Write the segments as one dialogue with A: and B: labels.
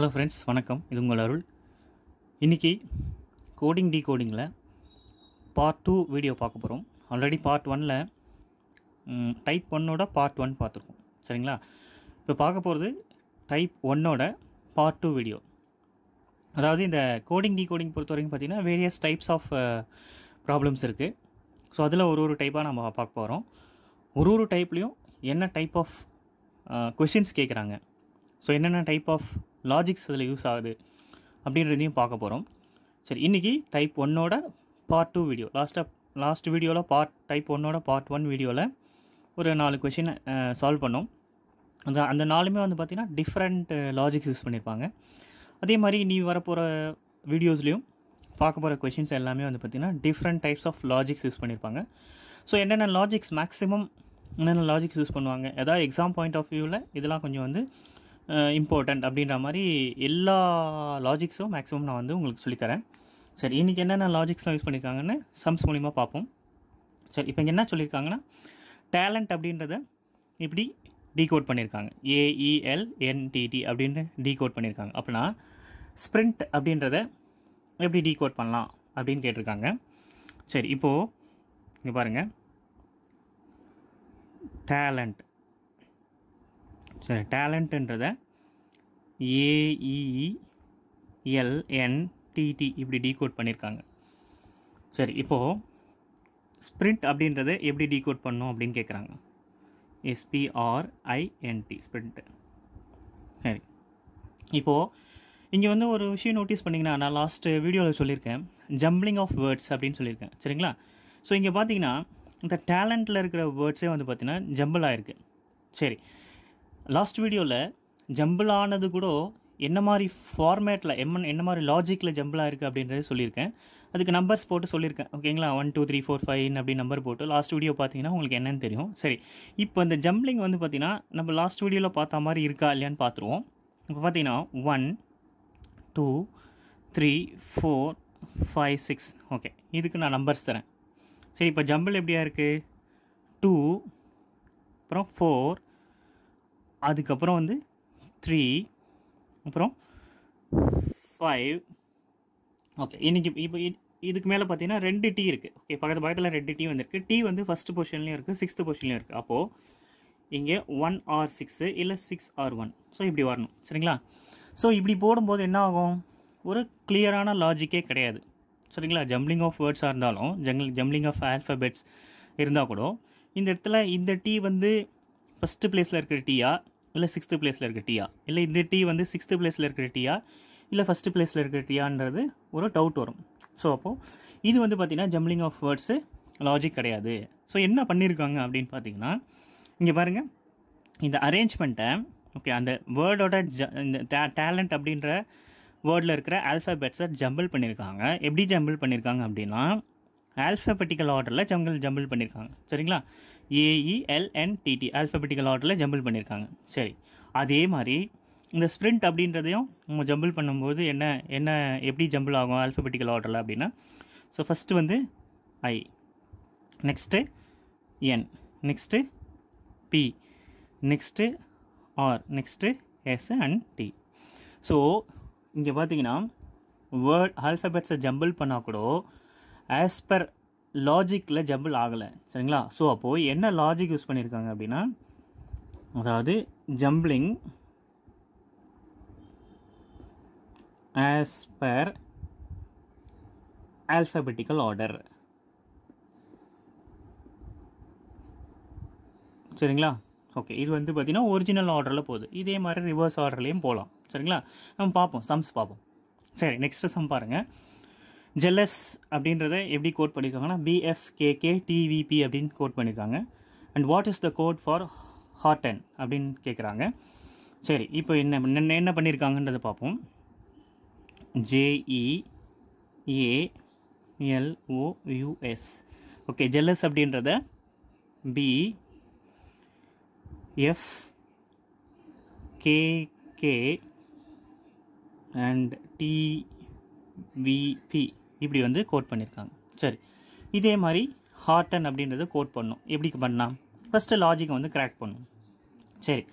A: Hello friends வணக்கம் இது உங்கள் அருள் இன்றைக்கி கோடிங் டீ கோடிங்கில் பார்ட் டூ வீடியோ பார்க்க போகிறோம் ஆல்ரெடி பார்ட் ஒனில் டைப் ஒன்னோட பார்ட் ஒன் பார்த்துருக்கோம் சரிங்களா இப்போ பார்க்க போகிறது டைப் ஒன்னோட பார்ட் டூ வீடியோ அதாவது இந்த கோடிங் டீ கோடிங் பொறுத்த வரைக்கும் பார்த்திங்கன்னா வேரியஸ் டைப்ஸ் ஆஃப் ப்ராப்ளம்ஸ் இருக்குது ஸோ அதில் ஒரு ஒரு டைப்பாக நம்ம பார்க்க போகிறோம் ஒரு ஒரு டைப்லேயும் என்ன டைப் ஆஃப் கொஷின்ஸ் கேட்குறாங்க ஸோ என்னென்ன டைப் ஆஃப் லாஜிக்ஸ் அதில் யூஸ் ஆகுது அப்படின்றதையும் பார்க்க போகிறோம் சரி இன்றைக்கி டைப் ஒன்னோட பார்ட் டூ வீடியோ லாஸ்ட்டாக லாஸ்ட் வீடியோவில் பார்ட் டைப் ஒன்னோட பார்ட் ஒன் வீடியோவில் ஒரு நாலு கொஷின் சால்வ் பண்ணோம் அந்த அந்த நாலுமே வந்து பார்த்திங்கன்னா டிஃப்ரெண்ட் லாஜிக்ஸ் யூஸ் பண்ணியிருப்பாங்க அதே மாதிரி நீ வரப்போகிற வீடியோஸ்லேயும் பார்க்க போகிற கொஷின்ஸ் எல்லாமே வந்து பார்த்திங்கன்னா different types of logics use பண்ணியிருப்பாங்க ஸோ என்னென்ன லாஜிக்ஸ் மேக்ஸிமம் என்னென்ன லாஜிக்ஸ் யூஸ் பண்ணுவாங்க ஏதாவது எக்ஸாம் பாயிண்ட் ஆஃப் வியூவில் இதெல்லாம் கொஞ்சம் வந்து இம்பார்ட்டண்ட் அப்படின்ற மாதிரி எல்லா லாஜிக்ஸும் மேக்ஸிமம் நான் வந்து உங்களுக்கு சொல்லித்தரேன் சரி இன்றைக்கி என்னென்ன லாஜிக்ஸ்லாம் யூஸ் பண்ணியிருக்காங்கன்னு சம்ஸ் மூலிமா பார்ப்போம் சரி இப்போ இங்கே என்ன சொல்லியிருக்காங்கன்னா டேலண்ட் அப்படின்றத இப்படி டீகோட் பண்ணியிருக்காங்க ஏஇஎல்என்டிடி e அப்படின்னு அப்படின்னு டீகோட் பண்ணியிருக்காங்க அப்படின்னா ஸ்ப்ரிண்ட் அப்படின்றத எப்படி டீகோட் பண்ணலாம் அப்படின்னு கேட்டிருக்காங்க சரி இப்போது இங்கே பாருங்கள் டேலண்ட் E e சரி டேலண்ட்டுன்றத ஏஇஇ எல்என்டிடி இப்படி டீகோட் பண்ணியிருக்காங்க சரி இப்போது ஸ்ப்ரிண்ட் அப்படின்றத எப்படி டீகோட் பண்ணும் அப்படின்னு கேட்குறாங்க எஸ்பிஆர்ஐஎன்டி ஸ்ப்ரிண்ட்டு சரி இப்போது இங்கே வந்து ஒரு விஷயம் நோட்டீஸ் பண்ணிங்கன்னா நான் லாஸ்ட்டு வீடியோவில் சொல்லியிருக்கேன் ஜம்பிளிங் ஆஃப் வேர்ட்ஸ் அப்படின்னு சொல்லியிருக்கேன் சரிங்களா ஸோ இங்கே பார்த்தீங்கன்னா இந்த டேலண்ட்டில் இருக்கிற வேர்ட்ஸே வந்து பார்த்திங்கன்னா ஜம்பிள் ஆகிருக்கு சரி லாஸ்ட் வீடியோவில் ஜம்பிள் ஆனது கூட என்ன மாதிரி ஃபார்மேட்டில் எம்மன் என்ன மாதிரி லாஜிக்கில் ஜம்பிளாக இருக்குது அப்படின்றத சொல்லியிருக்கேன் அதுக்கு நம்பர்ஸ் போட்டு சொல்லியிருக்கேன் ஓகேங்களா one two three four five அப்படி நம்பர் போட்டு லாஸ்ட் வீடியோ பார்த்தீங்கன்னா உங்களுக்கு என்னென்னு தெரியும் சரி இப்போ இந்த ஜம்பிளிங் வந்து பார்த்திங்கன்னா நம்ம லாஸ்ட் வீடியோவில் பார்த்த மாதிரி இருக்கா இல்லையான்னு பார்த்துருவோம் இப்போ பார்த்தீங்கன்னா one two three four five six okay இதுக்கு நான் நம்பர்ஸ் தரேன் சரி இப்போ ஜம்பிள் எப்படியா இருக்குது டூ அப்புறம் ஃபோர் அதுக்கப்புறம் வந்து த்ரீ அப்புறம் ஃபைவ் ஓகே இன்றைக்கி இப்போ இதுக்கு மேலே பார்த்தீங்கன்னா ரெண்டு டீ இருக்குது ஓகே பக்கத்து பக்கத்தில் ரெண்டு டீ வந்துருக்கு டீ வந்து ஃபஸ்ட்டு பொசிஷன்லேயும் இருக்குது சிக்ஸ்த்து பொசிஷன்லேயும் இருக்குது அப்போது இங்கே ஒன் ஆர் சிக்ஸு இல்லை சிக்ஸ் ஆர் ஒன் ஸோ இப்படி வரணும் சரிங்களா ஸோ இப்படி போடும்போது என்ன ஆகும் ஒரு கிளியரான லாஜிக்கே கிடையாது சரிங்களா ஜம்ப்ளிங் ஆஃப் வேர்ட்ஸாக இருந்தாலும் ஜங்கிள் ஜம்ப்ளிங் ஆஃப் ஆல்ஃபபெட்ஸ் இருந்தால் கூட இந்த இடத்துல இந்த டீ வந்து ஃபஸ்ட்டு பிளேஸில் இருக்கிற டீயா இல்லை சிக்ஸ்த்து பிளேஸில் இருக்க டீயா இல்லை இந்த டீ வந்து சிக்ஸ்த்து பிளேஸில் இருக்கிற டீயா இல்லை ஃபஸ்ட்டு பிளேஸில் இருக்கிற டீயான்றது ஒரு டவுட் வரும் ஸோ அப்போது இது வந்து பார்த்திங்கன்னா ஜம்லிங் ஆஃப் வேர்ட்ஸு லாஜிக் கிடையாது ஸோ என்ன பண்ணியிருக்காங்க அப்படின்னு பார்த்தீங்கன்னா இங்கே பாருங்கள் இந்த அரேஞ்ச்மெண்ட்டை ஓகே அந்த வேர்டோட ஜ இந்த டே டேலண்ட் அப்படின்ற வேர்டில் இருக்கிற ஆல்ஃபாபெட்ஸை ஜம்பிள் பண்ணியிருக்காங்க எப்படி ஜம்பிள் பண்ணியிருக்காங்க அப்படின்னா ஆல்ஃபாபெட்டிக்கல் ஆர்டரில் ஜம்பிள் ஜம்பிள் பண்ணியிருக்காங்க சரிங்களா ஏஇஎல்என்டிடி ஆல்ஃபபெட்டிக்கல் ஆர்டரில் ஜம்பிள் பண்ணியிருக்காங்க சரி அதே மாதிரி இந்த ஸ்ப்ரிண்ட் அப்படின்றதையும் நம்ம ஜம்பிள் பண்ணும்போது என்ன என்ன எப்படி ஜம்பிள் ஆகும் ஆல்ஃபபெட்டிக்கல் ஆர்டரில் அப்படின்னா ஸோ ஃபஸ்ட்டு வந்து I next N next P next R next S and T so இங்கே பார்த்தீங்கன்னா வேர்ட் ஆல்ஃபபெட்ஸை ஜம்பிள் பண்ணால் கூட ஆஸ் பர் லாஜிக்கில் ஜம்பிள் ஆகலை சரிங்களா ஸோ அப்போது என்ன லாஜிக் யூஸ் பண்ணியிருக்காங்க அப்படின்னா அதாவது jumbling as per alphabetical order சரிங்களா ஓகே இது வந்து பார்த்திங்கன்னா ஒரிஜினல் ஆர்டரில் போகுது இதே மாதிரி ரிவர்ஸ் ஆர்டர்லேயும் போகலாம் சரிங்களா நம்ம பார்ப்போம் சம்ஸ் பார்ப்போம் சரி நெக்ஸ்ட்டு சம் பாருங்கள் ஜெல்லஸ் அப்படின்றத எப்படி கோட் பண்ணியிருக்காங்கன்னா பிஎஃப்கேகே டிவிபி அப்படின்னு கோட் பண்ணியிருக்காங்க and what is the code for harden அப்படின்னு கேட்குறாங்க சரி இப்போ என்ன என்ன பண்ணியிருக்காங்கன்றதை பார்ப்போம் ஜேஇ ஓகே e ஜெல்லஸ் அப்படின்றத B F K K and T V B இப்படி வந்து கோட் பண்ணியிருக்காங்க சரி இதே மாதிரி ஹார்டன் அப்படின்றத கோட் பண்ணும் எப்படி பண்ணால் ஃபஸ்ட்டு லாஜிக்கை வந்து கிராக் பண்ணும் சரி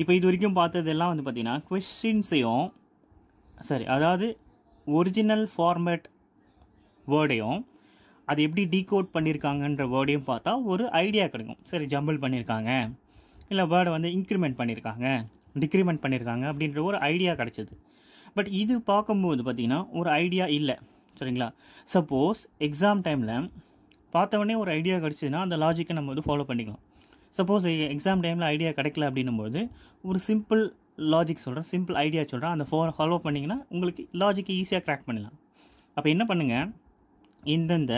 A: இப்போ இது வரைக்கும் பார்த்ததெல்லாம் வந்து பார்த்திங்கன்னா கொஷின்ஸையும் சரி அதாவது ஒரிஜினல் ஃபார்மேட் வேர்டையும் அது எப்படி டீகோட் பண்ணியிருக்காங்கன்ற வேர்டையும் பார்த்தா ஒரு ஐடியா கிடைக்கும் சரி ஜம்பிள் பண்ணியிருக்காங்க இல்லை வேர்டை வந்து இன்க்ரிமெண்ட் பண்ணியிருக்காங்க டிக்ரிமெண்ட் பண்ணியிருக்காங்க அப்படின்ற ஒரு ஐடியா கிடச்சிது பட் இது பார்க்கும்போது பார்த்தீங்கன்னா ஒரு ஐடியா இல்லை சரிங்களா சப்போஸ் எக்ஸாம் டைமில் பார்த்தவொடனே ஒரு ஐடியா கிடச்சிதுன்னா அந்த லாஜிக்கை நம்ம வந்து ஃபாலோ பண்ணிக்கலாம் சப்போஸ் எக்ஸாம் டைமில் ஐடியா கிடைக்கல அப்படின்னும்போது ஒரு சிம்பிள் லாஜிக் சொல்கிறேன் சிம்பிள் ஐடியா சொல்கிறேன் அந்த ஃபோ ஃபாலோ பண்ணிங்கன்னா உங்களுக்கு லாஜிக்கை ஈஸியாக க்ராக் பண்ணலாம் அப்போ என்ன பண்ணுங்கள் இந்தந்த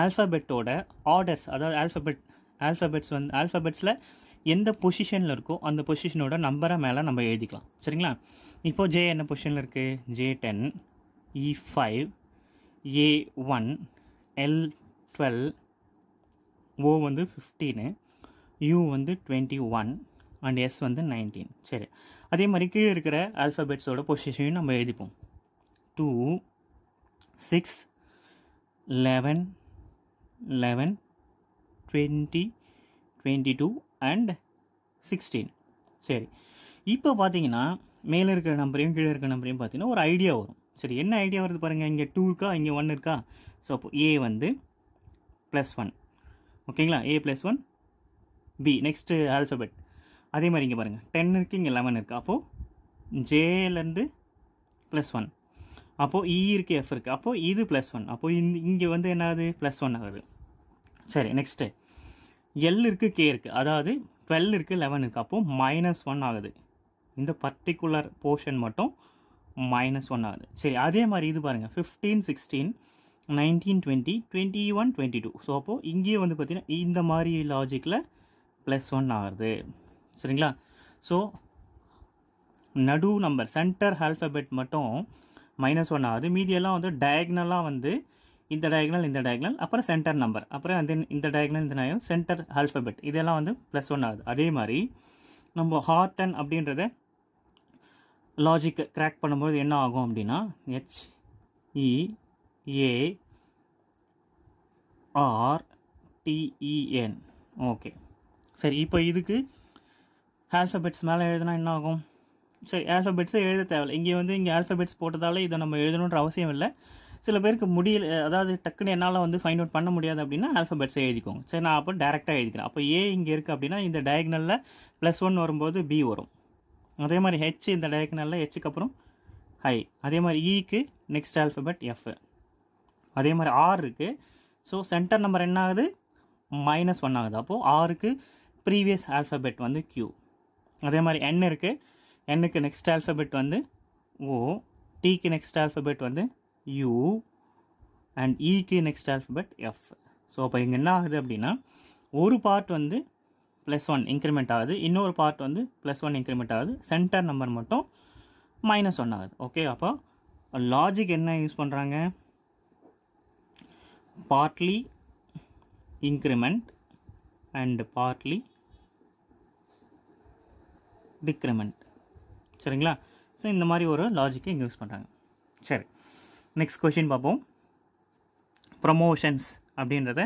A: ஆல்ஃபாபெட்டோட ஆர்டர்ஸ் அதாவது ஆல்ஃபபெட் ஆல்ஃபாபெட்ஸ் வந்து ஆல்ஃபாபெட்ஸில் எந்த பொசிஷனில் இருக்கோ அந்த பொசிஷனோட நம்பரை மேலே நம்ம எழுதிக்கலாம் சரிங்களா இப்போது ஜே என்ன பொசிஷனில் இருக்குது J ten E five A one L twelve O வந்து ஃபிஃப்டீனு யூ வந்து டுவெண்ட்டி ஒன் அண்ட் எஸ் வந்து நைன்டீன் சரி அதே மாதிரி கீழே இருக்கிற ஆல்ஃபபெட்ஸோட பொசிஷனையும் நம்ம எழுதிப்போம் two six eleven eleven twenty twenty two and sixteen சரி இப்போ பார்த்தீங்கன்னா மேலே இருக்கிற நம்பரையும் கீழே இருக்கிற நம்பரையும் பார்த்தீங்கன்னா ஒரு ஐடியா வரும் சரி என்ன ஐடியா வருது பாருங்கள் இங்கே டூ இருக்கா இங்கே ஒன் இருக்கா ஸோ அப்போ ஏ வந்து ப்ளஸ் ஒன் ஓகேங்களா A plus one B next alphabet அதே மாதிரி இங்கே பாருங்கள் டென் இருக்குது இங்கே லெவன் இருக்குது அப்போது ஜேலேருந்து ப்ளஸ் ஒன் அப்போது இ e இருக்குது எஃப் இருக்குது அப்போது இது ப்ளஸ் ஒன் அப்போது இந்த இங்கே வந்து என்னாவது ப்ளஸ் ஒன் ஆகுது சரி நெக்ஸ்ட்டு எல் இருக்குது கே இருக்குது அதாவது டுவெல் இருக்குது லெவன் இருக்குது அப்போது மைனஸ் ஒன் ஆகுது இந்த பர்டிகுலர் போர்ஷன் மட்டும் மைனஸ் ஒன் ஆகுது சரி அதே மாதிரி இது பாருங்கள் fifteen sixteen nineteen twenty twenty one twenty two so அப்போது இங்கேயே வந்து பார்த்திங்கன்னா இந்த மாதிரி லாஜிக்கில் ப்ளஸ் ஒன் ஆகுது சரிங்களா ஸோ நடு நம்பர் சென்டர் ஆல்ஃபபெட் மட்டும் மைனஸ் ஒன் ஆகுது மீதியெல்லாம் வந்து டயக்னலாக வந்து இந்த டயக்னல் இந்த டயக்னல் அப்புறம் சென்டர் நம்பர் அப்புறம் தென் இந்த டயக்னல் இந்த டயக்னல் சென்டர் ஆல்ஃபபெட் இதெல்லாம் வந்து ப்ளஸ் ஒன் ஆகுது அதே மாதிரி நம்ம ஹார்டன் அப்படின்றத லாஜிக் க்ராக் பண்ணும்போது என்ன ஆகும் அப்படின்னா H E A R T E N okay சரி இப்போ இதுக்கு ஆல்ஃபபெட்ஸ் மேலே எழுதுனா என்ன ஆகும் சரி ஆல்ஃபபெட்ஸே எழுத தேவையில்லை இங்கே வந்து இங்கே ஆல்ஃபபெட்ஸ் போட்டதால் இதை நம்ம எழுதணுன்ற அவசியம் இல்லை சில பேருக்கு முடியல அதாவது டக்குன்னு என்னால் வந்து ஃபைண்ட் அவுட் பண்ண முடியாது அப்படின்னா ஆல்ஃபபெட்ஸை எழுதிக்கோங்க சரி நான் அப்போ டேரெக்டாக எழுதிக்கிறேன் அப்போ ஏ இங்கே இருக்குது அப்படின்னா இந்த டயக்னலில் ப்ளஸ் ஒன் வரும்போது பி வரும் அதே மாதிரி ஹெச் இந்த டயக்னலில் ஹெச்சுக்கு அப்புறம் ஹை அதே மாதிரி இக்கு நெக்ஸ்ட் ஆல்ஃபபெட் எஃப் அதே மாதிரி ஆர் இருக்குது ஸோ சென்டர் நம்பர் என்ன ஆகுது மைனஸ் ஒன் ஆகுது அப்போது ஆருக்கு ப்ரீவியஸ் ஆல்ஃபபெட் வந்து கியூ அதே மாதிரி என் இருக்குது என்னுக்கு நெக்ஸ்ட் ஆல்ஃபபெட் வந்து ஓ டிக்கு நெக்ஸ்ட் ஆல்ஃபபெட் வந்து யூ அண்ட் இக்கு நெக்ஸ்ட் ஆல்ஃபபெட் எஃப் ஸோ அப்போ இங்கே என்ன ஆகுது அப்படின்னா ஒரு பார்ட் வந்து ப்ளஸ் ஒன் இன்க்ரிமெண்ட் ஆகுது இன்னொரு பார்ட் வந்து ப்ளஸ் ஒன் இன்க்ரிமெண்ட் ஆகுது சென்டர் நம்பர் மட்டும் மைனஸ் ஒன் ஆகுது ஓகே அப்போ லாஜிக் என்ன யூஸ் பண்ணுறாங்க partly increment and partly decrement சரிங்களா ஸோ இந்த மாதிரி ஒரு லாஜிக்கை இங்கே யூஸ் பண்ணுறாங்க சரி நெக்ஸ்ட் கொஷின் பார்ப்போம் ப்ரொமோஷன்ஸ் அப்படின்றத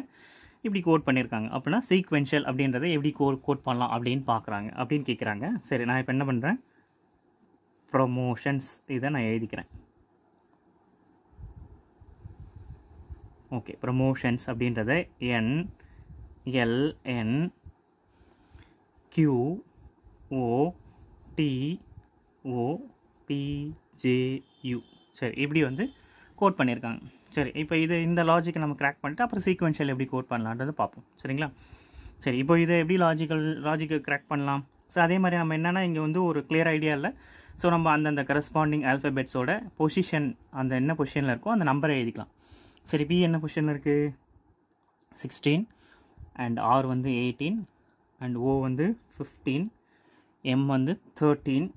A: இப்படி கோட் பண்ணியிருக்காங்க அப்படின்னா சீக்வென்ஷியல் அப்படின்றத எப்படி கோ கோட் பண்ணலாம் அப்படின்னு பார்க்குறாங்க அப்படின்னு கேட்குறாங்க சரி நான் இப்போ என்ன பண்ணுறேன் ப்ரொமோஷன்ஸ் இதை நான் எழுதிக்கிறேன் ஓகே ப்ரொமோஷன்ஸ் அப்படின்றத N L N Q O T O சரி இப்படி வந்து கோட் பண்ணியிருக்காங்க சரி இப்போ இது இந்த லாஜிக்கை நம்ம கிராக் பண்ணிட்டு அப்புறம் சீக்வென்ஷியல் எப்படி கோட் பண்ணலான்றது பார்ப்போம் சரிங்களா சரி இப்போ இதை எப்படி லாஜிக்கல் லாஜிக்கை கிராக் பண்ணலாம் ஸோ அதே மாதிரி நம்ம என்னென்னா இங்கே வந்து ஒரு கிளியர் ஐடியா இல்லை ஸோ நம்ம அந்தந்த கரஸ்பாண்டிங் ஆல்ஃபபெட்ஸோட பொசிஷன் அந்த என்ன பொசிஷனில் இருக்கோ அந்த நம்பரை எழுதிக்கலாம் சரி பி என்ன பொசிஷனில் இருக்குது சிக்ஸ்டீன் அண்ட் ஆர் வந்து எயிட்டீன் அண்ட் ஓ வந்து ஃபிஃப்டீன் எம் வந்து தேர்ட்டீன்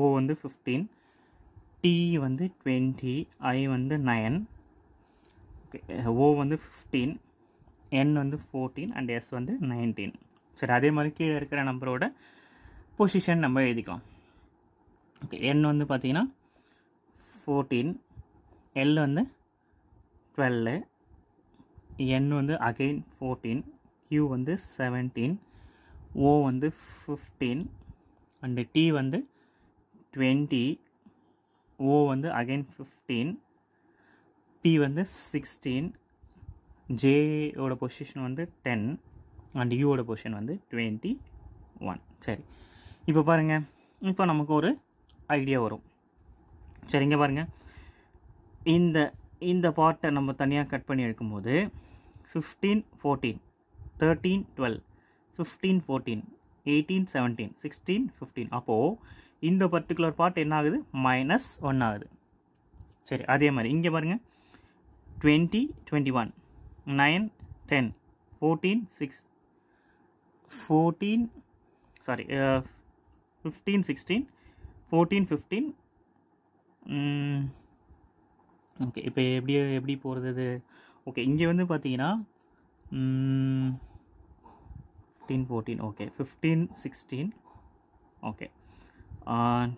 A: ஓ வந்து ஃபிஃப்டீன் டி வந்து டுவெண்ட்டி ஐ வந்து நயன் ஓகே ஓ வந்து ஃபிஃப்டீன் என் வந்து ஃபோர்டீன் அண்ட் எஸ் வந்து நைன்டீன் சரி அதே மாதிரி கீழே இருக்கிற நம்பரோட பொசிஷன் நம்ம எழுதிக்கலாம் ஓகே என் வந்து பார்த்திங்கன்னா ஃபோர்டீன் எல் வந்து டுவெல்லு என் வந்து அகெயின் ஃபோர்டீன் கியூ வந்து செவன்டீன் ஓ வந்து ஃபிஃப்டீன் அண்டு டி வந்து டுவெண்ட்டி ஓ வந்து அகைன் ஃபிஃப்டீன் பி வந்து சிக்ஸ்டீன் ஜேயோட பொசிஷன் வந்து டென் அண்ட் யூவோட பொசிஷன் வந்து டுவெண்ட்டி ஒன் சரி இப்போ பாருங்கள் இப்போ நமக்கு ஒரு ஐடியா வரும் சரிங்க பாருங்கள் இந்த இந்த பார்ட்டை நம்ம தனியாக கட் பண்ணி எடுக்கும்போது fifteen fourteen thirteen twelve fifteen fourteen eighteen seventeen sixteen fifteen அப்போது இந்த பர்டிகுலர் பார்ட் என்ன ஆகுது மைனஸ் ஒன் ஆகுது சரி அதே மாதிரி இங்கே பாருங்கள் twenty twenty one nine ten fourteen six fourteen sorry fifteen sixteen fourteen fifteen okay இப்போ எப்படி எப்படி போகிறது ஓகே இங்கே வந்து பார்த்தீங்கன்னா fifteen fourteen okay fifteen sixteen okay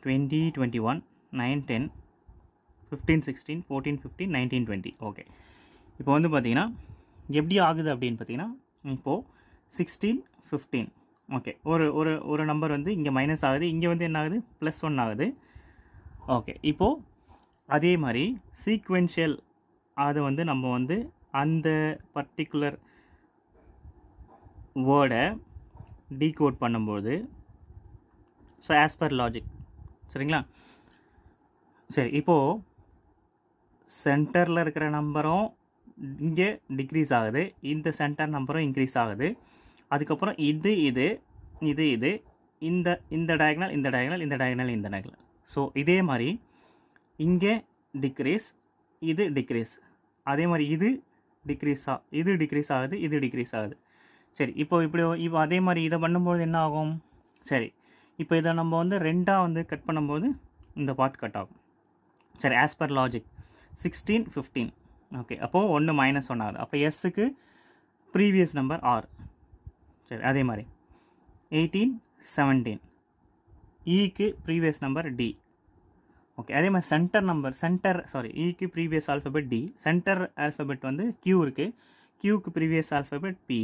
A: twenty twenty one nine ten fifteen sixteen fourteen fifteen nineteen twenty okay இப்போ வந்து பார்த்திங்கன்னா எப்படி ஆகுது அப்படின்னு பார்த்தீங்கன்னா இப்போது சிக்ஸ்டீன் ஃபிஃப்டீன் ஓகே ஒரு ஒரு ஒரு நம்பர் வந்து இங்கே மைனஸ் ஆகுது இங்கே வந்து என்ன ஆகுது ப்ளஸ் ஒன் ஆகுது ஓகே இப்போது அதே மாதிரி சீக்வென்ஷியல் அதை வந்து நம்ம வந்து அந்த பர்டிகுலர் வேர்டை டீகோட் பண்ணும்போது ஸோ ஆஸ் பர் லாஜிக் சரிங்களா சரி இப்போது சென்டரில் இருக்கிற நம்பரும் இங்கே டிக்ரீஸ் ஆகுது இந்த சென்டர் நம்பரும் இன்க்ரீஸ் ஆகுது அதுக்கப்புறம் இது இது இது இது இந்த இந்த டயக்னல் இந்த டயக்னல் இந்த டயக்னல் இந்த டயக்னல் ஸோ இதே மாதிரி இங்கே டிக்ரீஸ் இது டிக்ரீஸ் அதே மாதிரி இது டிக்ரீஸ் ஆ இது டிக்ரீஸ் ஆகுது இது டிக்ரீஸ் ஆகுது சரி இப்போ இப்படி இப்போ அதே மாதிரி இதை பண்ணும்போது என்ன ஆகும் சரி இப்போ இதை நம்ம வந்து ரெண்டாக வந்து கட் பண்ணும்போது இந்த பார்ட் கட் ஆகும் சரி as per logic sixteen fifteen okay அப்போது ஒன்று மைனஸ் ஒன் ஆகுது அப்போ எஸ்ஸுக்கு ப்ரீவியஸ் நம்பர் ஆர் சரி அதே மாதிரி எயிட்டீன் செவன்டீன் இக்கு ப்ரீவியஸ் நம்பர் டி ஓகே அதே மாதிரி சென்டர் நம்பர் சென்டர் சாரி இக்கு previous alphabet T center alphabet வந்து கியூ இருக்குது கியூக்கு ப்ரீவியஸ் ஆல்ஃபபெட் பி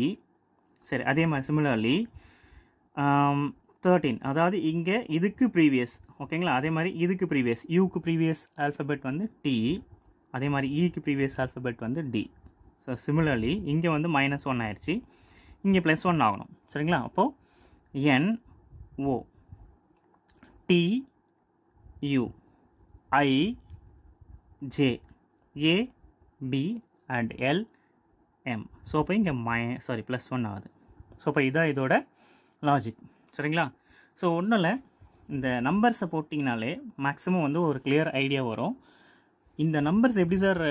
A: சரி அதே மாதிரி சிமிலர்லி தேர்ட்டீன் அதாவது இங்கே இதுக்கு ப்ரீவியஸ் ஓகேங்களா அதே மாதிரி இதுக்கு ப்ரீவியஸ் யூக்கு ப்ரீவியஸ் ஆல்ஃபபெட் வந்து டி அதே மாதிரி இக்கு ப்ரீவியஸ் ஆல்ஃபபெட் வந்து டி ஸோ சிமிலர்லி இங்கே வந்து மைனஸ் ஒன் ஆயிடுச்சு இங்கே ப்ளஸ் ஒன் ஆகணும் சரிங்களா அப்போது N O T U I J A B and L M so இப்போ இங்கே மை சாரி ப்ளஸ் ஒன் ஆகுது ஸோ இப்போ இதான் இதோட லாஜிக் சரிங்களா ஸோ ஒன்றும் இல்லை இந்த நம்பர்ஸை போட்டிங்கனாலே மேக்ஸிமம் வந்து ஒரு கிளியர் ஐடியா வரும் இந்த நம்பர்ஸ் எப்படி சார்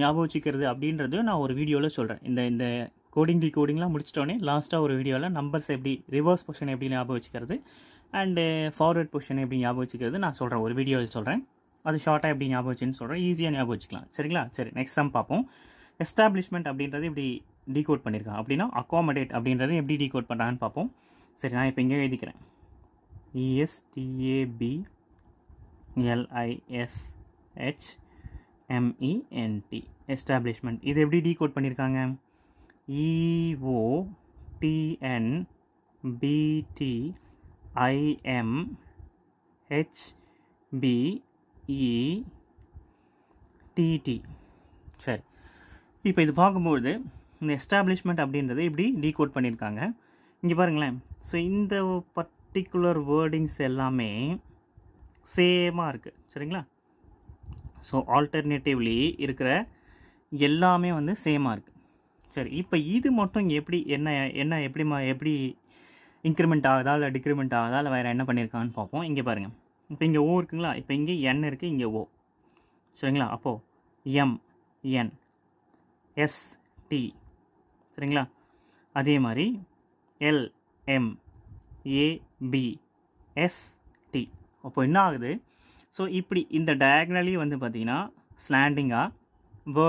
A: ஞாபகம் வச்சுக்கிறது அப்படின்றது நான் ஒரு வீடியோவில் சொல்கிறேன் இந்த இந்த கோடிங் டி கோடிங்லாம் முடிச்சிட்டோன்னே லாஸ்ட்டாக ஒரு வீடியோவில் நம்பர்ஸ் எப்படி ரிவர்ஸ் பொஷன் எப்படி ஞாபகம் வச்சுக்கிறது அண்டு ஃபார்வர்ட் பொஷன் எப்படி ஞாபகம் வச்சுக்கிறது நான் சொல்கிறேன் ஒரு வீடியோவில் சொல்கிறேன் அது ஷார்ட்டாக எப்படி ஞாபகம் வச்சுன்னு சொல்கிறேன் ஈஸியாக ஞாபகம் வச்சுக்கலாம் சரிங்களா சரி நெக்ஸ்ட் சம் பார்ப்போம் எஸ்டாப்ளிஷ்மெண்ட் அப்படின்றது இப்படி டீகோட் பண்ணியிருக்கான் அப்படின்னா அக்காமடேட் அப்படின்றது எப்படி டீகோட் பண்ணுறான்னு பார்ப்போம் சரி நான் இப்போ இங்கே எழுதிக்கிறேன் இஎஸ்டிஏபி எல்ஐஎஸ்ஹெச் எம்இஎன்டி எஸ்டாப்ளிஷ்மெண்ட் இது எப்படி டீகோட் பண்ணியிருக்காங்க E O e T N B T I M H B E T T e சரி இப்போ இது பார்க்கும்போது இந்த எஸ்டாப்ளிஷ்மெண்ட் அப்படின்றது இப்படி கோட் பண்ணியிருக்காங்க இங்கே பாருங்களேன் ஸோ இந்த பர்டிகுலர் வேர்டிங்ஸ் எல்லாமே சேமாக இருக்குது சரிங்களா ஸோ ஆல்டர்னேட்டிவ்லி இருக்கிற எல்லாமே வந்து சேமாக இருக்குது சரி இப்போ இது மட்டும் எப்படி என்ன என்ன எப்படிமா எப்படி இன்க்ரிமெண்ட் ஆகுதா இல்லை டிக்ரிமெண்ட் ஆகுதா இல்லை வேறு என்ன பண்ணியிருக்கான்னு பார்ப்போம் இங்கே பாருங்கள் இப்போ இங்கே ஓ இருக்குங்களா இப்போ இங்கே என் இருக்குது இங்கே ஓ சரிங்களா அப்போது எம் என் எஸ் டி சரிங்களா அதே மாதிரி எல் எம் ஏபிஎஸ்டி எஸ்டி அப்போ என்ன ஆகுது ஸோ இப்படி இந்த டயக்னலி வந்து பார்த்திங்கன்னா ஸ்லாண்டிங்காக வ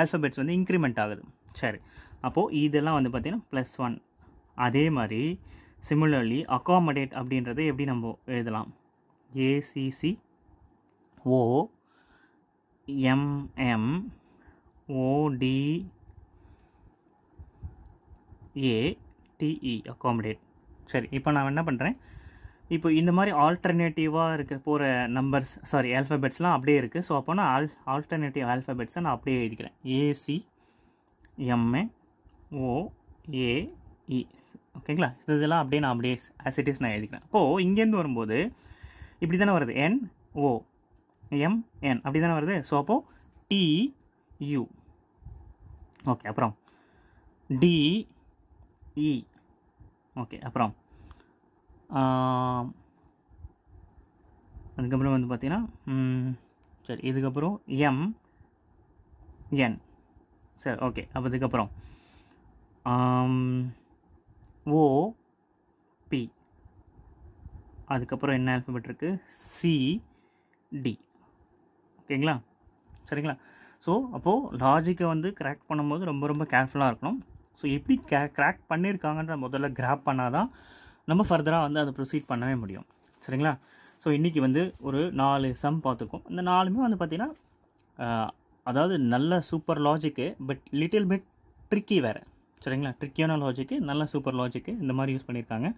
A: ஆல்ஃபபெட்ஸ் வந்து இன்க்ரிமெண்ட் ஆகுது சரி அப்போது இதெல்லாம் வந்து பார்த்திங்கன்னா ப்ளஸ் ஒன் அதே மாதிரி சிமிலர்லி அக்காமடேட் அப்படின்றத எப்படி நம்ம எழுதலாம் ஏசிசி ஓ எம்எம் ஓடி ஏ டிஇ அக்காமடேட் e, சரி இப்போ நான் என்ன பண்ணுறேன் இப்போ இந்த மாதிரி ஆல்டர்னேட்டிவாக இருக்க போகிற நம்பர்ஸ் சாரி ஆல்ஃபபெட்ஸ்லாம் அப்படியே இருக்குது ஸோ அப்போ நான் ஆல் ஆல்டர்னேட்டிவ் ஆல்ஃபபெட்ஸை நான் அப்படியே எழுதிக்கிறேன் ஏசி எம்ஏ ஓ ஏஇ ஓகேங்களா இதெல்லாம் அப்படியே நான் அப்படியே ஆஸ் இட் இஸ் நான் எழுதிக்கிறேன் அப்போது இங்கேருந்து வரும்போது இப்படி தானே வருது என் ஓ எம் என் அப்படி தானே வருது ஸோ அப்போது டி யூ ஓகே அப்புறம் டி இ e. ஓகே அப்புறம் அதுக்கப்புறம் வந்து பார்த்திங்கன்னா சரி இதுக்கப்புறம் எம் என் சரி ஓகே அப்போ இதுக்கப்புறம் ஓ பி அதுக்கப்புறம் என்ன ஆல்ஃபபெட் இருக்குது சி டி ஓகேங்களா சரிங்களா ஸோ அப்போது லாஜிக்கை வந்து கிராக் பண்ணும்போது ரொம்ப ரொம்ப கேர்ஃபுல்லாக இருக்கணும் ஸோ எப்படி கே க்ராக் பண்ணியிருக்காங்கன்ற முதல்ல கிராப் பண்ணால் தான் நம்ம ஃபர்தராக வந்து அதை ப்ரொசீட் பண்ணவே முடியும் சரிங்களா ஸோ இன்றைக்கி வந்து ஒரு நாலு சம் பார்த்துருக்கோம் இந்த நாலுமே வந்து பார்த்திங்கன்னா அதாவது நல்ல super logic but little bit tricky வேறு சரிங்களா ட்ரிக்கியான லாஜிக்கு நல்ல சூப்பர் லாஜிக்கு இந்த மாதிரி யூஸ் பண்ணியிருக்காங்க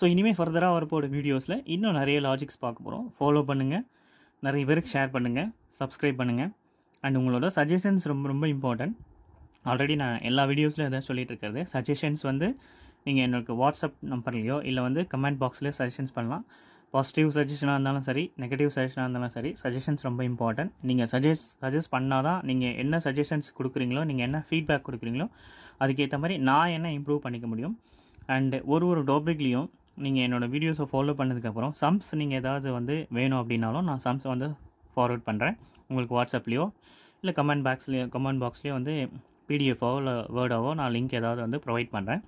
A: ஸோ இனிமேல் ஃபர்தராக வரப்போகிற வீடியோஸில் இன்னும் நிறைய லாஜிக்ஸ் பார்க்க போகிறோம் ஃபாலோ பண்ணுங்கள் நிறைய பேருக்கு ஷேர் பண்ணுங்கள் சப்ஸ்கிரைப் பண்ணுங்கள் அண்ட் உங்களோட சஜஷன்ஸ் ரொம்ப ரொம்ப இம்பார்ட்டன்ட் ஆல்ரெடி நான் எல்லா வீடியோஸ்லையும் எதாவது சொல்லிகிட்டு இருக்கிறது சஜஷன்ஸ் வந்து நீங்கள் எனக்கு வாட்ஸ்அப் நம்பர்லேயோ இல்லை வந்து கமெண்ட் பாக்ஸ்லேயோ சஜஷன்ஸ் பண்ணலாம் பாசிட்டிவ் சஜஷனாக இருந்தாலும் சரி நெகட்டிவ் சஜஷனாக இருந்தாலும் சரி சஜஷன்ஸ் ரொம்ப இம்பார்ட்டன்ட் நீங்கள் சஜஸ்ட் சஜஸ்ட் பண்ணால் தான் நீங்கள் என்ன சஜஷன்ஸ் கொடுக்குறீங்களோ நீங்கள் என்ன ஃபீட்பேக் கொடுக்குறீங்களோ அதுக்கேற்ற மாதிரி நான் என்ன இம்ப்ரூவ் பண்ணிக்க முடியும் அண்டு ஒரு ஒரு டாபிக்லேயும் நீங்கள் என்னோடய வீடியோஸை ஃபாலோ பண்ணதுக்கப்புறம் சம்ஸ் நீங்கள் ஏதாவது வந்து வேணும் அப்படின்னாலும் நான் சம்ஸை வந்து ஃபார்வேர்ட் பண்ணுறேன் உங்களுக்கு வாட்ஸ்அப்லேயோ இல்லை கமெண்ட் பாக்ஸ்லேயோ கமெண்ட் பாக்ஸ்லேயோ வந்து பிடிஎஃபோ இல்லை வேர்டாவோ நான் லிங்க் ஏதாவது வந்து ப்ரொவைட் பண்ணுறேன்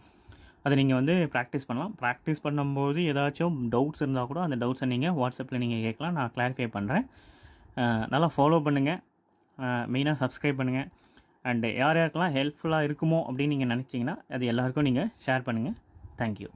A: அதை நீங்கள் வந்து ப்ராக்டிஸ் பண்ணலாம் ப்ராக்டிஸ் பண்ணும்போது ஏதாச்சும் டவுட்ஸ் இருந்தால் கூட அந்த டவுட்ஸை நீங்கள் வாட்ஸ்அப்பில் நீங்கள் கேட்கலாம் நான் கிளாரிஃபை பண்ணுறேன் நல்லா ஃபாலோ பண்ணுங்கள் மெயினாக சப்ஸ்கிரைப் பண்ணுங்கள் அண்டு யார் யாருக்கெல்லாம் ஹெல்ப்ஃபுல்லாக இருக்குமோ அப்படின்னு நீங்கள் நினச்சிங்கன்னா அது எல்லாேருக்கும் நீங்கள் ஷேர் பண்ணுங்கள் தேங்க்யூ